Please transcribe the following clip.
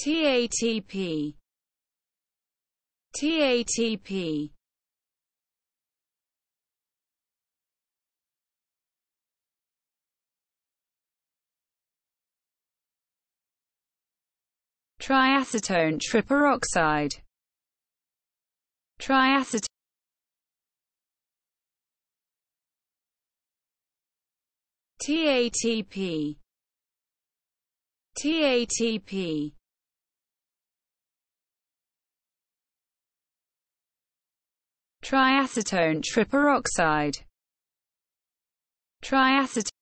TATP TATP Triacetone triperoxide Triacetone TATP TATP triacetone triperoxide triacetone